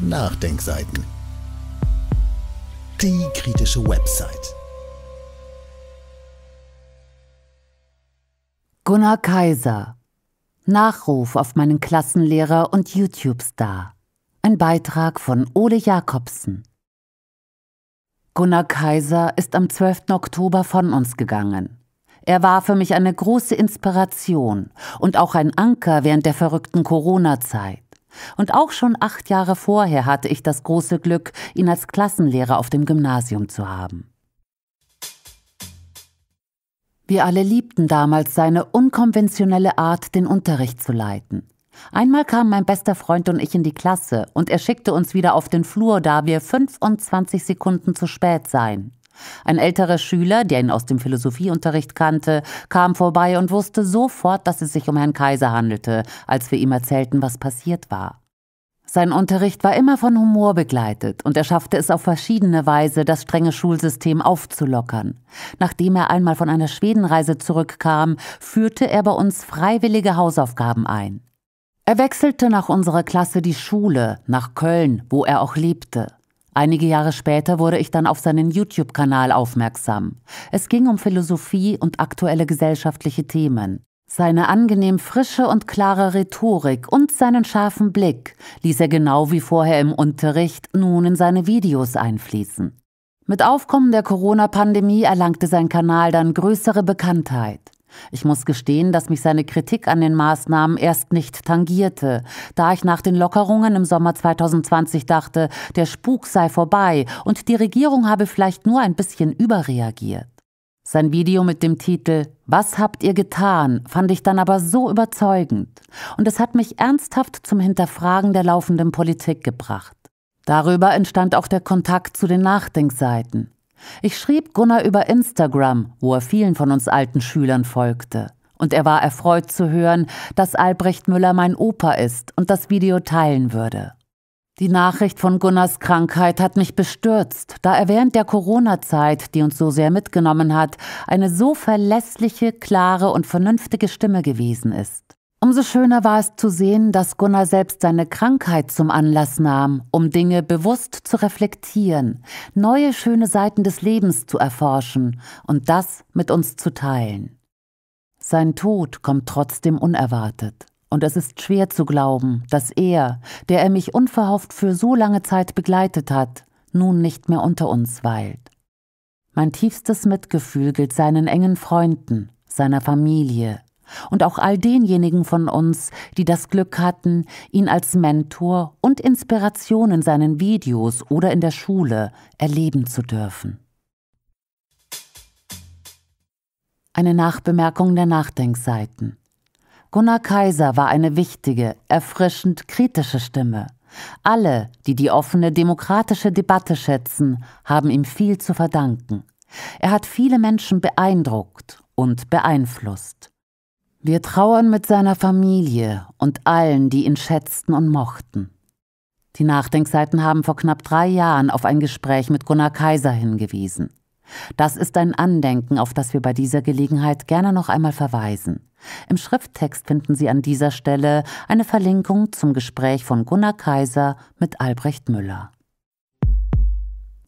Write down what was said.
Nachdenkseiten. Die kritische Website. Gunnar Kaiser. Nachruf auf meinen Klassenlehrer und YouTube-Star. Ein Beitrag von Ole Jakobsen. Gunnar Kaiser ist am 12. Oktober von uns gegangen. Er war für mich eine große Inspiration und auch ein Anker während der verrückten Corona-Zeit. Und auch schon acht Jahre vorher hatte ich das große Glück, ihn als Klassenlehrer auf dem Gymnasium zu haben. Wir alle liebten damals seine unkonventionelle Art, den Unterricht zu leiten. Einmal kamen mein bester Freund und ich in die Klasse und er schickte uns wieder auf den Flur, da wir 25 Sekunden zu spät seien. Ein älterer Schüler, der ihn aus dem Philosophieunterricht kannte, kam vorbei und wusste sofort, dass es sich um Herrn Kaiser handelte, als wir ihm erzählten, was passiert war. Sein Unterricht war immer von Humor begleitet und er schaffte es auf verschiedene Weise, das strenge Schulsystem aufzulockern. Nachdem er einmal von einer Schwedenreise zurückkam, führte er bei uns freiwillige Hausaufgaben ein. Er wechselte nach unserer Klasse die Schule, nach Köln, wo er auch lebte. Einige Jahre später wurde ich dann auf seinen YouTube-Kanal aufmerksam. Es ging um Philosophie und aktuelle gesellschaftliche Themen. Seine angenehm frische und klare Rhetorik und seinen scharfen Blick ließ er genau wie vorher im Unterricht nun in seine Videos einfließen. Mit Aufkommen der Corona-Pandemie erlangte sein Kanal dann größere Bekanntheit. Ich muss gestehen, dass mich seine Kritik an den Maßnahmen erst nicht tangierte, da ich nach den Lockerungen im Sommer 2020 dachte, der Spuk sei vorbei und die Regierung habe vielleicht nur ein bisschen überreagiert. Sein Video mit dem Titel Was habt ihr getan? fand ich dann aber so überzeugend und es hat mich ernsthaft zum Hinterfragen der laufenden Politik gebracht. Darüber entstand auch der Kontakt zu den Nachdenkseiten. Ich schrieb Gunnar über Instagram, wo er vielen von uns alten Schülern folgte. Und er war erfreut zu hören, dass Albrecht Müller mein Opa ist und das Video teilen würde. Die Nachricht von Gunnars Krankheit hat mich bestürzt, da er während der Corona-Zeit, die uns so sehr mitgenommen hat, eine so verlässliche, klare und vernünftige Stimme gewesen ist. Umso schöner war es zu sehen, dass Gunnar selbst seine Krankheit zum Anlass nahm, um Dinge bewusst zu reflektieren, neue schöne Seiten des Lebens zu erforschen und das mit uns zu teilen. Sein Tod kommt trotzdem unerwartet, und es ist schwer zu glauben, dass er, der er mich unverhofft für so lange Zeit begleitet hat, nun nicht mehr unter uns weilt. Mein tiefstes Mitgefühl gilt seinen engen Freunden, seiner Familie und auch all denjenigen von uns, die das Glück hatten, ihn als Mentor und Inspiration in seinen Videos oder in der Schule erleben zu dürfen. Eine Nachbemerkung der Nachdenkseiten. Gunnar Kaiser war eine wichtige, erfrischend kritische Stimme. Alle, die die offene demokratische Debatte schätzen, haben ihm viel zu verdanken. Er hat viele Menschen beeindruckt und beeinflusst. Wir trauern mit seiner Familie und allen, die ihn schätzten und mochten. Die Nachdenkseiten haben vor knapp drei Jahren auf ein Gespräch mit Gunnar Kaiser hingewiesen. Das ist ein Andenken, auf das wir bei dieser Gelegenheit gerne noch einmal verweisen. Im Schrifttext finden Sie an dieser Stelle eine Verlinkung zum Gespräch von Gunnar Kaiser mit Albrecht Müller.